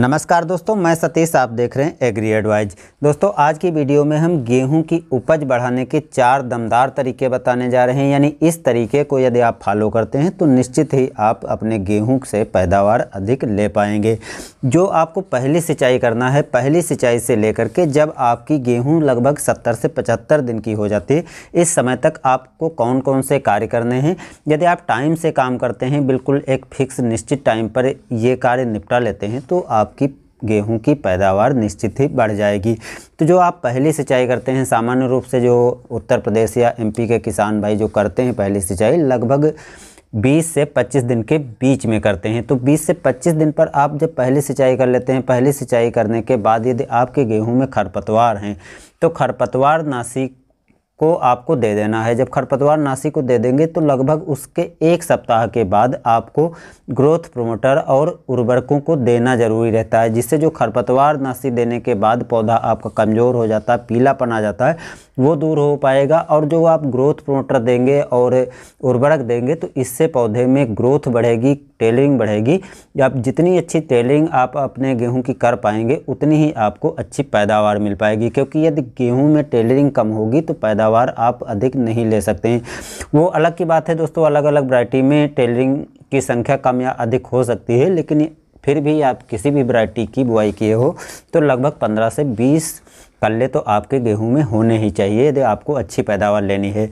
नमस्कार दोस्तों मैं सतीश आप देख रहे हैं एग्री एडवाइज दोस्तों आज की वीडियो में हम गेहूं की उपज बढ़ाने के चार दमदार तरीके बताने जा रहे हैं यानी इस तरीके को यदि आप फॉलो करते हैं तो निश्चित ही आप अपने गेहूं से पैदावार अधिक ले पाएंगे जो आपको पहली सिंचाई करना है पहली सिंचाई से लेकर के जब आपकी गेहूँ लगभग सत्तर से पचहत्तर दिन की हो जाती है इस समय तक आपको कौन कौन से कार्य करने हैं यदि आप टाइम से काम करते हैं बिल्कुल एक फिक्स निश्चित टाइम पर ये कार्य निपटा लेते हैं तो आप आपकी गेहूं की पैदावार निश्चित ही बढ़ जाएगी तो जो आप पहली सिंचाई करते हैं सामान्य रूप से जो उत्तर प्रदेश या एमपी के किसान भाई जो करते हैं पहली सिंचाई लगभग 20 से 25 दिन के बीच में करते हैं तो 20 से 25 दिन पर आप जब पहली सिंचाई कर लेते हैं पहली सिंचाई करने के बाद यदि आपके गेहूं में खरपतवार हैं तो खरपतवार नासिक को आपको दे देना है जब खरपतवार नाशी को दे देंगे तो लगभग उसके एक सप्ताह के बाद आपको ग्रोथ प्रोमोटर और उर्वरकों को देना ज़रूरी रहता है जिससे जो खरपतवार नाशी देने के बाद पौधा आपका कमज़ोर हो जाता है पीलापन आ जाता है वो दूर हो पाएगा और जो आप ग्रोथ प्रोमोटर देंगे और उर्वरक देंगे तो इससे पौधे में ग्रोथ बढ़ेगी टेलरिंग बढ़ेगी आप जितनी अच्छी टेलरिंग आप अपने गेहूं की कर पाएंगे उतनी ही आपको अच्छी पैदावार मिल पाएगी क्योंकि यदि गेहूं में टेलरिंग कम होगी तो पैदावार आप अधिक नहीं ले सकते हैं वो अलग की बात है दोस्तों अलग अलग वरायटी में टेलरिंग की संख्या कम या अधिक हो सकती है लेकिन फिर भी आप किसी भी वरायटी की बुआई किए हो तो लगभग पंद्रह से बीस कल्ले तो आपके गेहूं में होने ही चाहिए यदि आपको अच्छी पैदावार लेनी है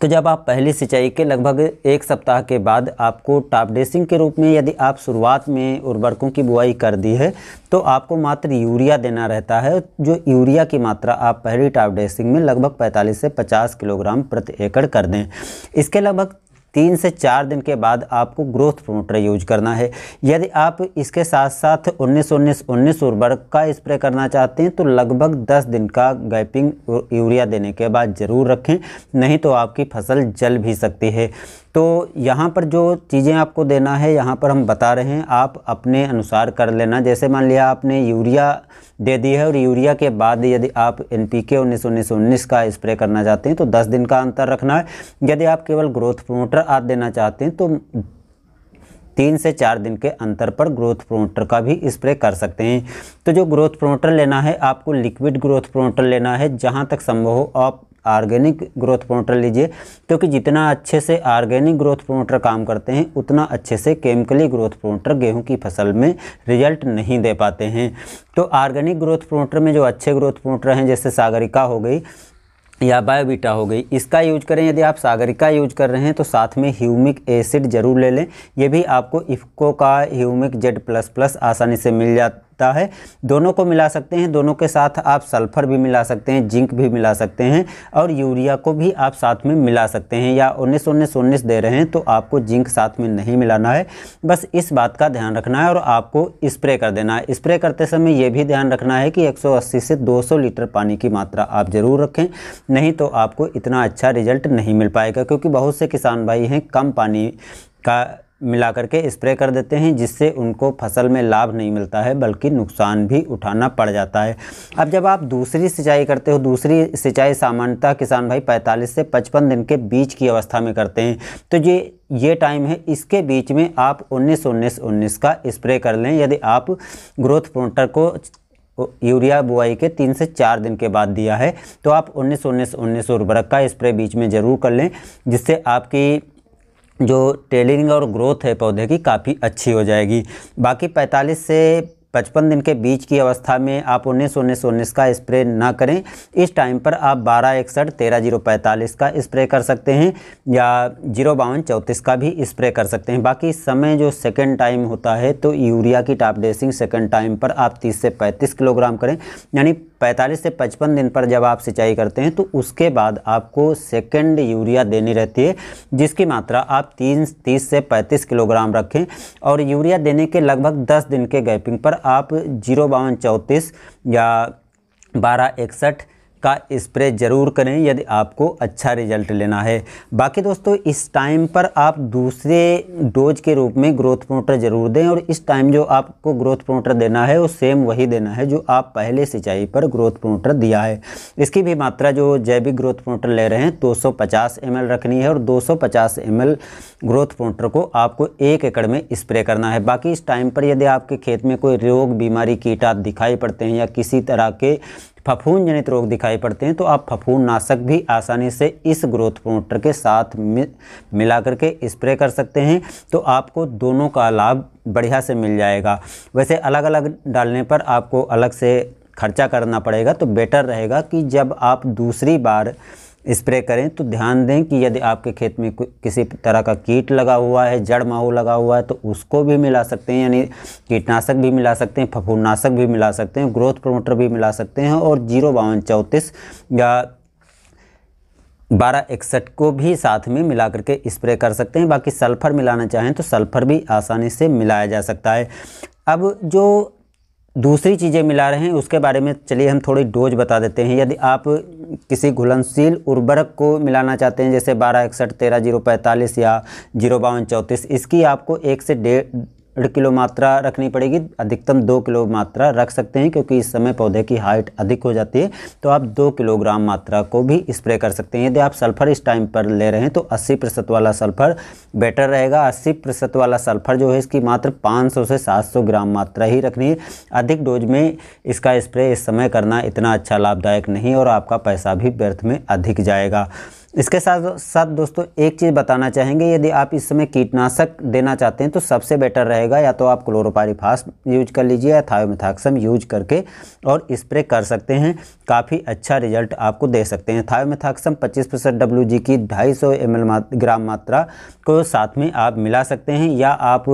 तो जब आप पहली सिंचाई के लगभग एक सप्ताह के बाद आपको टॉप ड्रेसिंग के रूप में यदि आप शुरुआत में उर्वरकों की बुआई कर दी है तो आपको मात्र यूरिया देना रहता है जो यूरिया की मात्रा आप पहली टॉप ड्रेसिंग में लगभग 45 से 50 किलोग्राम प्रति एकड़ कर दें इसके लगभग तीन से चार दिन के बाद आपको ग्रोथ प्रोमोटर यूज करना है यदि आप इसके साथ साथ उन्नीस उन्नीस उन्नीस उर्वरक का स्प्रे करना चाहते हैं तो लगभग दस दिन का गैपिंग यूरिया देने के बाद ज़रूर रखें नहीं तो आपकी फसल जल भी सकती है तो यहाँ पर जो चीज़ें आपको देना है यहाँ पर हम बता रहे हैं आप अपने अनुसार कर लेना जैसे मान लिया आपने यूरिया दे दी है और यूरिया के बाद यदि आप एन पी के उन्नीस उन्नीस उन्नीस का स्प्रे करना चाहते हैं तो दस दिन का अंतर रखना है यदि आप केवल ग्रोथ प्रोमोटर आद देना चाहते हैं तो तीन से चार दिन के अंतर पर ग्रोथ प्रोमोटर का भी स्प्रे कर सकते हैं तो जो ग्रोथ प्रोमोटर लेना है आपको लिक्विड ग्रोथ प्रोमोटर लेना है जहाँ तक संभव हो आप ऑर्गेनिक ग्रोथ प्रोमोटर लीजिए क्योंकि जितना अच्छे से ऑर्गेनिक ग्रोथ प्रोमोटर काम करते हैं उतना अच्छे से केमिकली ग्रोथ प्रोमोटर गेहूं की फसल में रिजल्ट नहीं दे पाते हैं तो ऑर्गेनिक ग्रोथ प्रोमोटर में जो अच्छे ग्रोथ प्रोमोटर हैं जैसे सागरिका हो गई या बायोबीटा हो गई इसका यूज करें यदि आप सागरिका यूज कर रहे हैं तो साथ में ह्यूमिक एसिड जरूर ले लें ये भी आपको इफ्को का ह्यूमिक जेड प्लस प्लस आसानी से मिल जा सकता है दोनों को मिला सकते हैं दोनों के साथ आप सल्फर भी मिला सकते हैं जिंक भी मिला सकते हैं और यूरिया को भी आप साथ में मिला सकते हैं या उन्नीस उन्नीस उन्नीस दे रहे हैं तो आपको जिंक साथ में नहीं मिलाना है बस इस बात का ध्यान रखना है और आपको स्प्रे कर देना है स्प्रे करते समय यह भी ध्यान रखना है कि 180 से 200 लीटर पानी की मात्रा आप ज़रूर रखें नहीं तो आपको इतना अच्छा रिजल्ट नहीं मिल पाएगा क्योंकि बहुत से किसान भाई हैं कम पानी का मिला करके स्प्रे कर देते हैं जिससे उनको फसल में लाभ नहीं मिलता है बल्कि नुकसान भी उठाना पड़ जाता है अब जब आप दूसरी सिंचाई करते हो दूसरी सिंचाई सामान्यतः किसान भाई 45 से 55 दिन के बीच की अवस्था में करते हैं तो ये ये टाइम है इसके बीच में आप उन्नीस उन्नीस उन्नीस का स्प्रे कर लें यदि आप ग्रोथ प्रोटर को यूरिया बुआई के तीन से चार दिन के बाद दिया है तो आप उन्नीस उन्नीस उन्नीस उर्वरक का स्प्रे बीच में ज़रूर कर लें जिससे आपकी जो टेलरिंग और ग्रोथ है पौधे की काफ़ी अच्छी हो जाएगी बाकी 45 से पचपन दिन के बीच की अवस्था में आप उन्नीस उन्नीस उन्नीस का स्प्रे ना करें इस टाइम पर आप बारह इकसठ तेरह जीरो पैंतालीस का स्प्रे कर सकते हैं या जीरो बावन चौंतीस का भी स्प्रे कर सकते हैं बाकी समय जो सेकेंड टाइम होता है तो यूरिया की टाप ड्रेसिंग सेकेंड टाइम पर आप तीस से पैंतीस किलोग्राम करें यानी 45 से 55 दिन पर जब आप सिंचाई करते हैं तो उसके बाद आपको सेकेंड यूरिया देनी रहती है जिसकी मात्रा आप तीन तीस से पैंतीस किलोग्राम रखें और यूरिया देने के लगभग दस दिन के गैपिंग पर आप जीरो बावन चौंतीस या बारह इकसठ का स्प्रे ज़रूर करें यदि आपको अच्छा रिजल्ट लेना है बाकी दोस्तों इस टाइम पर आप दूसरे डोज के रूप में ग्रोथ प्रोमोटर ज़रूर दें और इस टाइम जो आपको ग्रोथ प्रोमोटर देना है वो सेम वही देना है जो आप पहले सिंचाई पर ग्रोथ प्रोमोटर दिया है इसकी भी मात्रा जो जैविक ग्रोथ प्रोमोटर ले रहे हैं दो सौ रखनी है और दो सौ ग्रोथ प्रोमोटर को आपको एक एकड़ में स्प्रे करना है बाकी इस टाइम पर यदि आपके खेत में कोई रोग बीमारी कीटा दिखाई पड़ते हैं या किसी तरह के फफूंद जनित रोग दिखाई पड़ते हैं तो आप फफूंद नाशक भी आसानी से इस ग्रोथ प्रोमोटर के साथ मि, मिला करके स्प्रे कर सकते हैं तो आपको दोनों का लाभ बढ़िया से मिल जाएगा वैसे अलग अलग डालने पर आपको अलग से खर्चा करना पड़ेगा तो बेटर रहेगा कि जब आप दूसरी बार स्प्रे करें तो ध्यान दें कि यदि आपके खेत में किसी तरह का कीट लगा हुआ है जड़ माहू लगा हुआ है तो उसको भी मिला सकते हैं यानी कीटनाशक भी मिला सकते हैं फफूनाशक भी मिला सकते हैं ग्रोथ प्रमोटर भी मिला सकते हैं और जीरो बावन चौंतीस या बारह इकसठ को भी साथ में मिला करके स्प्रे कर सकते हैं बाकी सल्फ़र मिलाना चाहें तो सल्फ़र भी आसानी से मिलाया जा सकता है अब जो दूसरी चीज़ें मिला रहे हैं उसके बारे में चलिए हम थोड़ी डोज बता देते हैं यदि आप किसी घुलनशील उर्वरक को मिलाना चाहते हैं जैसे बारह इकसठ तेरह जीरो पैंतालीस या जीरो बावन चौंतीस इसकी आपको एक से डेढ़ डेढ़ किलो मात्रा रखनी पड़ेगी अधिकतम दो किलो मात्रा रख सकते हैं क्योंकि इस समय पौधे की हाइट अधिक हो जाती है तो आप दो किलोग्राम मात्रा को भी स्प्रे कर सकते हैं यदि आप सल्फ़र इस टाइम पर ले रहे हैं तो अस्सी प्रतिशत वाला सल्फ़र बेटर रहेगा अस्सी प्रतिशत वाला सल्फ़र जो है इसकी मात्र पाँच सौ से सात सौ ग्राम मात्रा ही रखनी है अधिक डोज में इसका स्प्रे इस समय करना इतना अच्छा लाभदायक नहीं और आपका पैसा भी व्यर्थ में अधिक जाएगा इसके साथ साथ दोस्तों एक चीज़ बताना चाहेंगे यदि आप इस समय कीटनाशक देना चाहते हैं तो सबसे बेटर रहेगा या तो आप क्लोरोपारीफास यूज कर लीजिए या थायोमेथाक्सम यूज करके और स्प्रे कर सकते हैं काफ़ी अच्छा रिजल्ट आपको दे सकते हैं थायोमेथाक्सम 25 परसेंट डब्ल्यू की 250 सौ ग्राम मात्रा को साथ में आप मिला सकते हैं या आप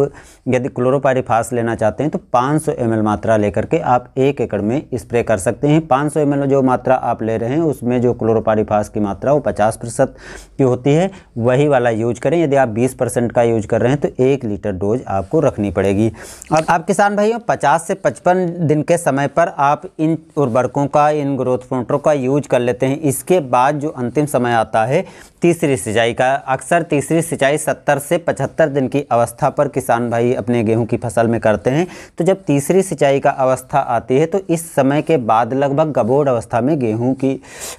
यदि क्लोरोपारीफास लेना चाहते हैं तो पाँच सौ मात्रा लेकर के आप एक एकड़ में स्प्रे कर सकते हैं पाँच सौ जो मात्रा आप ले रहे हैं उसमें जो क्लोरोपारीफास की मात्रा वो पचास प्रतिशत की होती है वही वाला यूज करें यदि आप बीस परसेंट का यूज कर रहे हैं तो एक लीटर डोज आपको रखनी पड़ेगी अब आप किसान भाइयों पचास से पचपन दिन के समय पर आप इन उर्वरकों का इन ग्रोथ प्रोटों का यूज कर लेते हैं इसके बाद जो अंतिम समय आता है तीसरी सिंचाई का अक्सर तीसरी सिंचाई सत्तर से पचहत्तर दिन की अवस्था पर किसान भाई अपने गेहूँ की फसल में करते हैं तो जब तीसरी सिंचाई का अवस्था आती है तो इस समय के बाद लगभग गबोड अवस्था में गेहूं की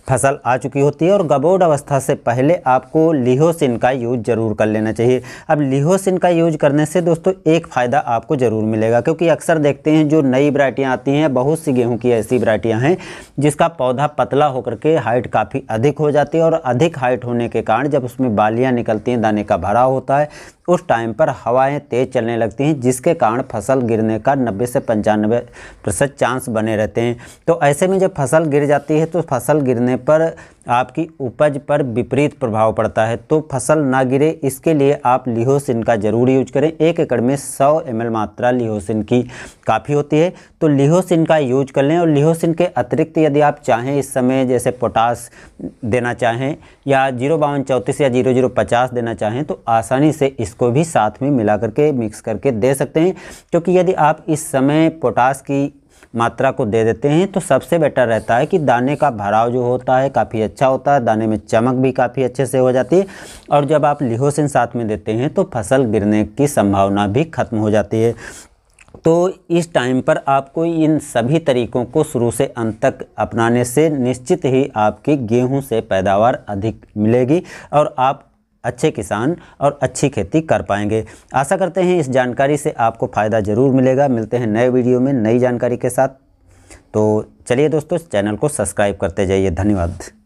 फसल आ चुकी होती है और गबोड अवस्था से पहले आपको लिहोसिन का यूज ज़रूर कर लेना चाहिए अब लिहोसिन का यूज करने से दोस्तों एक फ़ायदा आपको ज़रूर मिलेगा क्योंकि अक्सर देखते हैं जो नई वरायटियाँ आती हैं बहुत सी गेहूँ की ऐसी वरायटियाँ हैं जिसका पौधा पतला होकर के हाइट काफ़ी अधिक हो जाती है और अधिक हाइट होने के कारण जब उसमें बालियाँ निकलती हैं दाने का भरा होता है उस टाइम पर हवाएं तेज़ चलने लगती हैं जिसके कारण फसल गिरने का नब्बे से पंचानवे प्रतिशत चांस बने रहते हैं तो ऐसे में जब फसल गिर जाती है तो फसल गिरने पर आपकी उपज पर विपरीत प्रभाव पड़ता है तो फसल ना गिरे इसके लिए आप लिहोसिन का ज़रूर यूज करें एक एकड़ में 100 एम मात्रा लिहोसिन की काफ़ी होती है तो लिहोसिन का यूज कर लें और लिहोसिन के अतिरिक्त यदि आप चाहें इस समय जैसे पोटास देना चाहें या जीरो बावन चौंतीस या जीरो जीरो पचास देना चाहें तो आसानी से इसको इसको भी साथ में मिला करके मिक्स करके दे सकते हैं क्योंकि यदि आप इस समय पोटास की मात्रा को दे देते हैं तो सबसे बेटर रहता है कि दाने का भराव जो होता है काफ़ी अच्छा होता है दाने में चमक भी काफ़ी अच्छे से हो जाती है और जब आप लिहोसिन साथ में देते हैं तो फसल गिरने की संभावना भी खत्म हो जाती है तो इस टाइम पर आपको इन सभी तरीकों को शुरू से अंत तक अपनाने से निश्चित ही आपकी गेहूं से पैदावार अधिक मिलेगी और आप अच्छे किसान और अच्छी खेती कर पाएंगे आशा करते हैं इस जानकारी से आपको फ़ायदा ज़रूर मिलेगा मिलते हैं नए वीडियो में नई जानकारी के साथ तो चलिए दोस्तों चैनल को सब्सक्राइब करते जाइए धन्यवाद